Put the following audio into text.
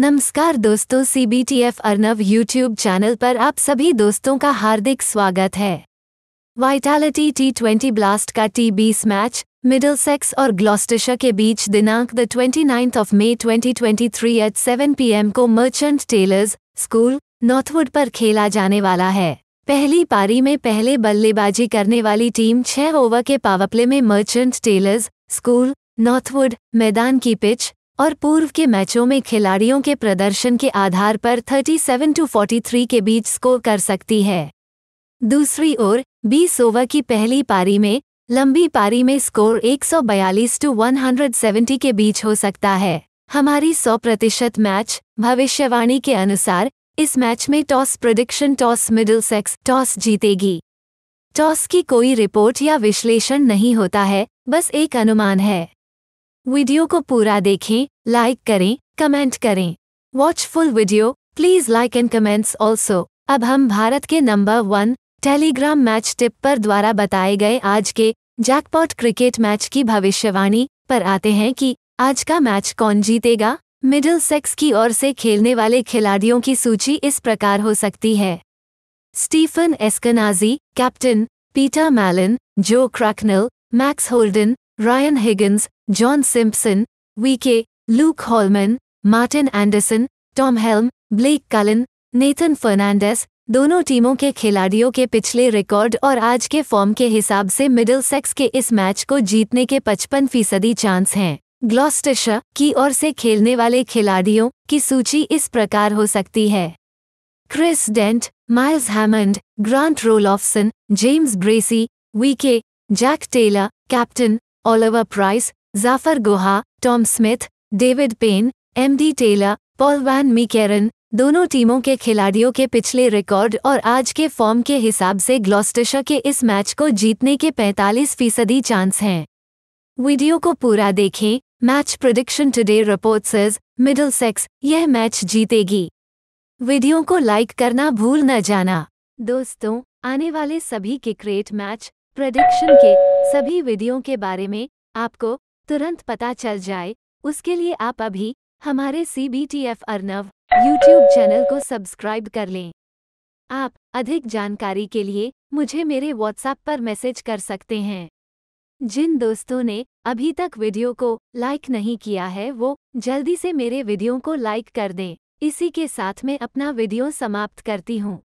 नमस्कार दोस्तों C B T F Arnav YouTube channel पर आप सभी दोस्तों का हार्दिक स्वागत है वाइटालिटी टी ट्वेंटी ब्लास्ट का टी बीस मैच मिडल सेक्स और ग्लॉस्टिशा के बीच दिनांक the twenty ninth of May twenty twenty three at seven P M को मर्चेंट टेलर्स स्कूल नॉर्थवुड पर खेला जाने वाला है पहली पारी में पहले बल्लेबाजी करने वाली टीम छह ओवर के पावरप्ले में मर्चेंट टेलर्स स्कूल नॉर्थवुड मैदान की पिच और पूर्व के मैचों में खिलाड़ियों के प्रदर्शन के आधार पर 37 टू 43 के बीच स्कोर कर सकती है दूसरी ओर 20 ओवर की पहली पारी में लंबी पारी में स्कोर 142 टू 170 के बीच हो सकता है हमारी 100 प्रतिशत मैच भविष्यवाणी के अनुसार इस मैच में toss prediction toss Middlesex toss जीतेगी टॉस की कोई रिपोर्ट या विश्लेषण नहीं होता है बस एक अनुमान है वीडियो को पूरा देखें लाइक करें कमेंट करें watch full video please like and comments also अब हम भारत के number one Telegram match tip पर द्वारा बताए गए आज के जैकपॉट क्रिकेट मैच की भविष्यवाणी पर आते हैं कि आज का मैच कौन जीतेगा मिडिल सेक्स की ओर से खेलने वाले खिलाड़ियों की सूची इस प्रकार हो सकती है Stephen Eskinazi captain Pieter Malan Joe Cracknell Max Holden Ryan Higgins John Simpson, V.K., Luke Holman, Martin Andersson Tom Helm Blake Cullen Nathan Fernandes दोनों टीमों के खिलाड़ियों के पिछले रिकॉर्ड और आज के फॉर्म के हिसाब से मिडिल सेक्स के इस मैच को जीतने के 55 फीसदी चांस हैं ग्लॉस्टशा की ओर से खेलने वाले खिलाड़ियों की सूची इस प्रकार हो सकती है Chris Dent Miles Hammond Grant Roelofsen James Bracey वीके Jack Taylor captain Ollie Price Zafar Gohar Tom Smith David Payne MD Taylor Paul van Meekeren दोनों टीमों के खिलाड़ियों के पिछले रिकॉर्ड और आज के फॉर्म के हिसाब से ग्लॉस्टिशा के इस मैच को जीतने के 45 फीसदी चांस हैं वीडियो को पूरा देखें match prediction today reports Middlesex यह मैच जीतेगी वीडियो को लाइक करना भूल न जाना दोस्तों आने वाले सभी क्रिकेट मैच प्रोडिक्शन के सभी वीडियो के बारे में आपको तुरंत पता चल जाए उसके लिए आप अभी हमारे C B T F Arnav YouTube channel को सब्सक्राइब कर लें आप अधिक जानकारी के लिए मुझे मेरे व्हाट्सएप पर मैसेज कर सकते हैं जिन दोस्तों ने अभी तक वीडियो को लाइक नहीं किया है वो जल्दी से मेरे वीडियो को लाइक कर दें इसी के साथ मैं अपना वीडियो समाप्त करती हूँ